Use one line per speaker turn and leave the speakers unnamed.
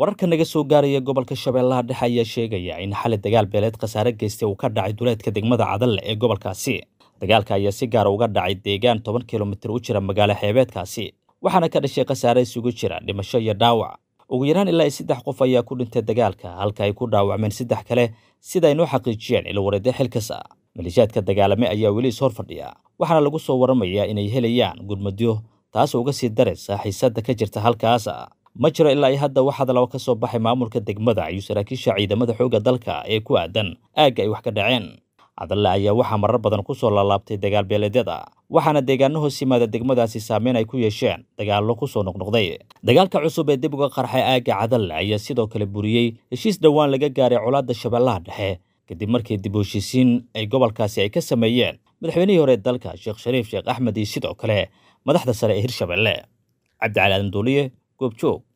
wararka naga soo gaaraya gobolka shabeellaha dhexe ayaa sheegaya in xali dagaal beeleed khasaare geystay uu ka dhacay duleedka degmada cadalle ee gobolkaasi dagaalka ayaa si gaara ah uga dhacay deegaan toban kilomitir u jira magaalo xeebeedkaasi waxaana ka dhashay khasaare isugu jira dhimasho iyo dhaawac ugu yaraan ilaa i saddex qof ayaa ku dhintay dagaalka halka ay ku dhaawacmeen saddex kale sida ay noo xaqiijiyeen ilwareede xilkasa malishaadka dagaalame ayaa weli is hor fadhiya waxaana lagu soo waramayaa inay helayaan gurmadyo taas uga sii daraysa xiisadda ka jirta halkaasa ma jiro ilaa iyo hadda wax laba ka soo baxay maamulka degmada iyo saraakiisha ciidamada xoogga dalka ee ku aadan aagga ay wax ka dhaceen cadalle ayaa waxaa marar badan ku soo laalaabtay dagaal beeleedyada waxaana deegaano hoos yimaada degmadaasi saameyn ay ku yeesheen dagaallo ku soo noqnoqday dagaalka cusub ee dib uga qarxay aagga cadalle ayaa sidoo kale buriyey heshiis dhowaan laga gaaray colaadda shabeellaha dhexe kadib markii dib u heshiisiin ay gobolkaasi ay ka sameeyeen madaxweynihii hore dalka sheekh shariif sheekh axmed iyo sidoo kale madaxda sare ee hirshabeelle cabdicali aadan duuliye goobjoog